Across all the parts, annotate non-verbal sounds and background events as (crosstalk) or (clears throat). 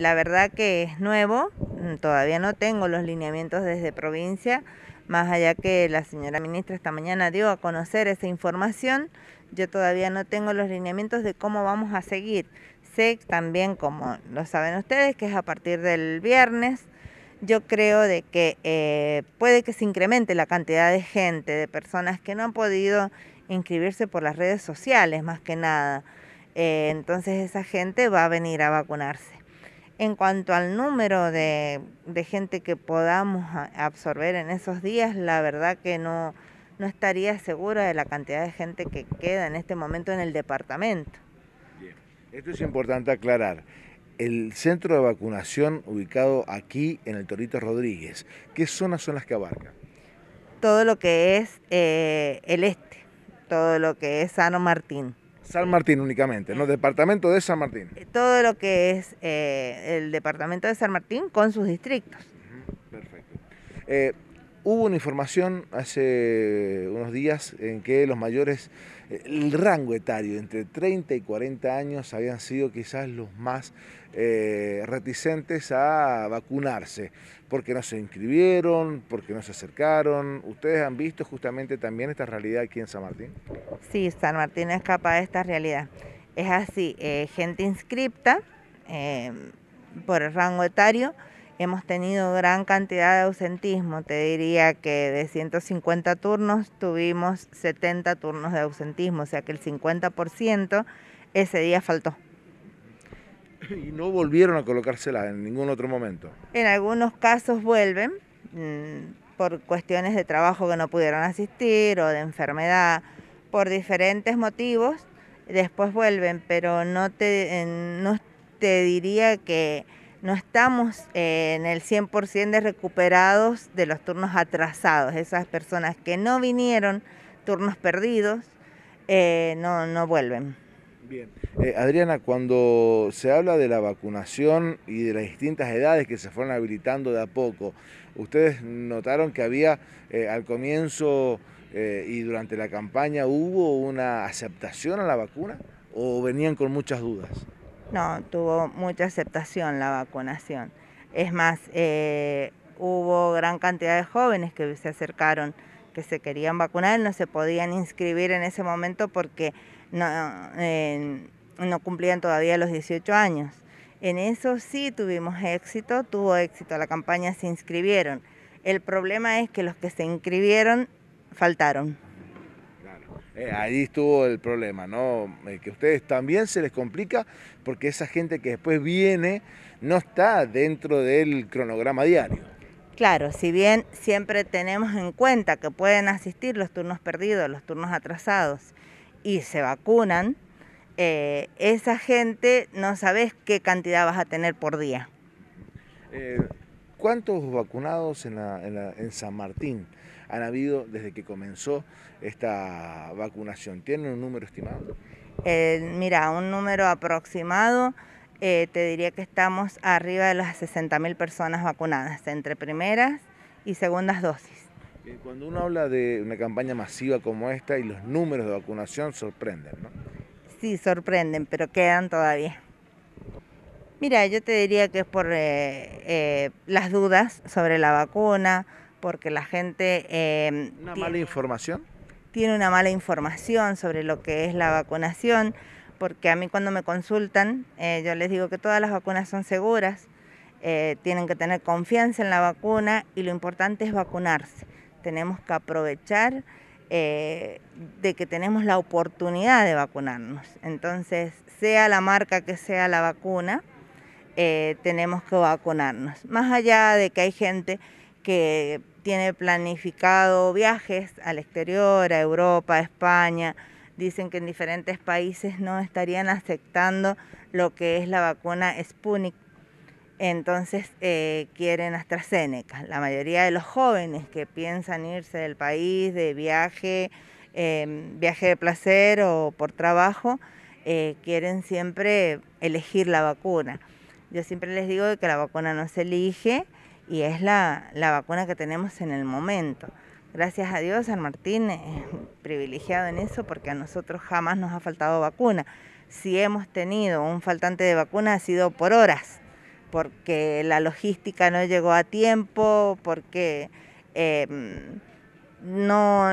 La verdad que es nuevo, mm, todavía no tengo los lineamientos desde provincia, más allá que la señora ministra esta mañana dio a conocer esa información, yo todavía no tengo los lineamientos de cómo vamos a seguir. Sé también, como lo saben ustedes, que es a partir del viernes, yo creo de que eh, puede que se incremente la cantidad de gente, de personas que no han podido inscribirse por las redes sociales, más que nada. Eh, entonces esa gente va a venir a vacunarse. En cuanto al número de, gente que podamos absorber en esos días, la verdad que no, no estaría segura de la cantidad de gente que queda en este momento en el departamento. Bien. Esto es importante aclarar. El centro de vacunación ubicado aquí en el Torito Rodríguez, ¿qué zonas son las que abarca? Todo lo que es eh, el este, todo lo que es Sano Martín. San Martín únicamente, ¿no? Departamento de San Martín. Eh, todo lo que es eh, el departamento de San Martín con sus distritos. Perfecto. Eh, hubo una información hace unos días en que los mayores el rango etario entre 30 y 40 años habían sido quizás los más eh, reticentes a vacunarse, porque no se inscribieron, porque no se acercaron. ¿Ustedes han visto justamente también esta realidad aquí en San Martín? Sí, San Martín es capaz de esta realidad. Es así, eh, gente inscripta eh, por el rango etario Hemos tenido gran cantidad de ausentismo, te diría que de 150 turnos tuvimos 70 turnos de ausentismo, o sea que el 50% ese día faltó. (clears throat) ¿Y no volvieron a colocársela en ningún otro momento? En algunos casos vuelven mm, por cuestiones de trabajo que no pudieron asistir o de enfermedad, por diferentes motivos, después vuelven, pero no te, no te diría que no estamos eh, en el 100% de recuperados de los turnos atrasados, esas personas que no vinieron, turnos perdidos, eh, no, vuelven. Bien. Eh, Adriana, cuando se habla de la vacunación y de las distintas edades que se fueron habilitando de a poco, ustedes notaron que había al comienzo y durante la campaña hubo una aceptación a la vacuna o venían con muchas dudas? No, tuvo mucha aceptación la vacunación. Es más, eh, hubo gran cantidad de jóvenes que se acercaron, que se querían vacunar, no se podían inscribir en ese momento porque no, eh, no cumplían todavía los 18 años. En eso sí tuvimos éxito, tuvo éxito, la campaña se inscribieron. El problema es que los que se inscribieron faltaron. Eh, ahí estuvo el problema, ¿no? Eh, que a ustedes también se les complica porque esa gente que después viene no está dentro del cronograma diario. Claro, si bien siempre tenemos en cuenta que pueden asistir los turnos perdidos, los turnos atrasados y se vacunan, eh, esa gente no sabes qué cantidad vas a tener por día. ¿Cuántos vacunados en San Martín? han habido desde que comenzó esta vacunación? ¿Tienen un número estimado? Eh, mira, un número aproximado, eh, te diría que estamos arriba de las 60.000 personas vacunadas, entre primeras y segundas dosis. Eh, cuando uno habla de una campaña masiva como esta y los números de vacunación sorprenden, ¿no? Sí, sorprenden, pero quedan todavía. Mira, yo te diría que es por las dudas sobre la vacuna, porque la gente... Em, ¿Una tiene, mala información? Tiene una mala información sobre lo que es la vacunación, porque a mí cuando me consultan, eh, yo les digo que todas las vacunas son seguras, eh, tienen que tener confianza en la vacuna y lo importante es vacunarse. Tenemos que aprovechar eh, de que tenemos la oportunidad de vacunarnos. Entonces, sea la marca que sea la vacuna, tenemos que vacunarnos. Más allá de que hay gente que tiene planificado viajes al exterior, a Europa, a España. Dicen que en diferentes países no estarían aceptando lo que es la vacuna Sputnik. Entonces eh, quieren AstraZeneca. La mayoría de los jóvenes que piensan irse del país de viaje, em, viaje de placer o por trabajo, eh, quieren siempre elegir la vacuna. Yo siempre les digo que la vacuna no se elige, y es la, vacuna que tenemos en el momento. Gracias a Dios, San Martín es privilegiado en eso porque a nosotros jamás nos ha faltado vacuna. Si hemos tenido un faltante de vacuna ha sido por horas, porque la logística no llegó a tiempo, porque em, no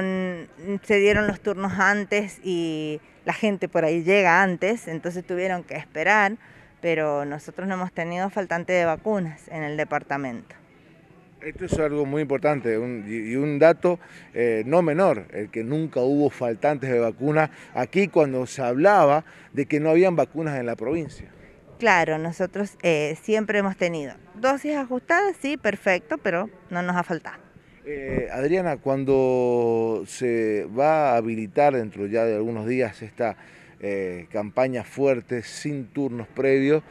se dieron los turnos antes y la gente por ahí llega antes, entonces tuvieron que esperar, pero nosotros no hemos tenido faltante de vacunas en el departamento. Esto es algo muy importante y un dato eh, no menor, el que nunca hubo faltantes de vacunas aquí cuando se hablaba de que no habían vacunas en la provincia. Claro, nosotros eh, siempre hemos tenido dosis ajustadas, sí, perfecto, pero no nos ha faltado. Eh, Adriana, cuando se va a habilitar dentro ya de algunos días esta campaña fuerte, sin turnos previos,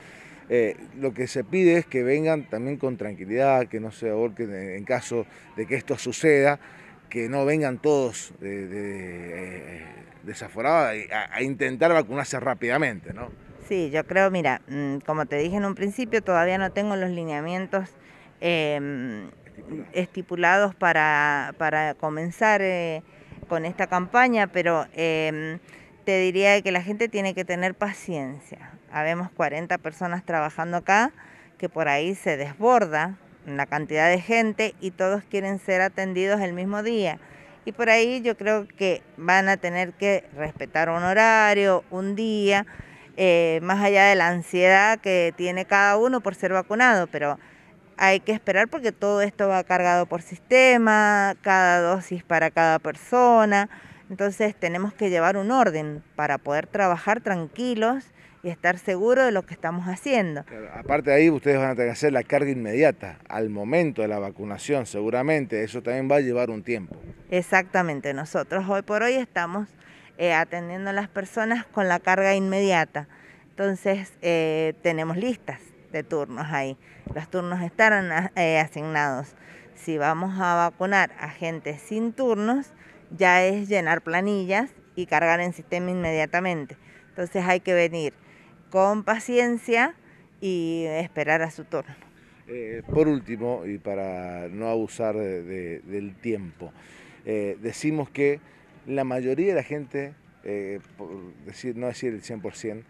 eh, lo que se pide es que vengan también con tranquilidad, que no se ahorquen en caso de que esto suceda, que no vengan todos eh, desaforados a, intentar vacunarse rápidamente, ¿no? Sí, yo creo, mira, mm, como te dije en un principio, todavía no tengo los lineamientos em, estipulados para, para comenzar eh, con esta campaña, pero em, te diría que la gente tiene que tener paciencia. Habemos 40 personas trabajando acá, que por ahí se desborda ...la cantidad de gente y todos quieren ser atendidos el mismo día. Y por ahí yo creo que van a tener que respetar un horario, un día, eh, más allá de la ansiedad que tiene cada uno por ser vacunado, pero hay que esperar porque todo esto va cargado por sistema, cada dosis para cada persona. Entonces tenemos que llevar un orden para poder trabajar tranquilos y estar seguros de lo que estamos haciendo. aparte de ahí, ustedes van a tener que hacer la carga inmediata, al momento de la vacunación, seguramente. Eso también va a llevar un tiempo. Exactamente, nosotros hoy por hoy estamos eh, atendiendo a las personas con la carga inmediata. Entonces eh, tenemos listas de turnos ahí. Los turnos estarán eh, asignados. Si vamos a vacunar a gente sin turnos, ya es llenar planillas y cargar en sistema inmediatamente. Entonces hay que venir con paciencia y esperar a su turno. Eh, por último, y para no abusar del tiempo, eh, decimos que la mayoría de la gente, eh, por decir, no decir el 100%,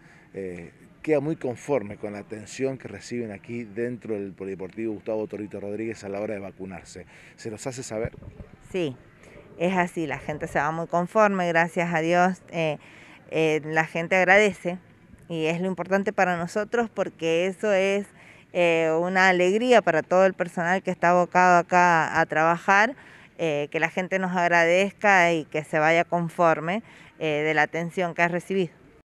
queda muy conforme con la atención que reciben aquí dentro del Polideportivo Gustavo Torito Rodríguez a la hora de vacunarse. ¿Se los hace saber? Sí, es así, la gente se va muy conforme, gracias a Dios, eh, eh, la gente agradece y es lo importante para nosotros porque eso es eh, una alegría para todo el personal que está abocado acá a trabajar, que la gente nos agradezca y que se vaya conforme de la atención que ha recibido.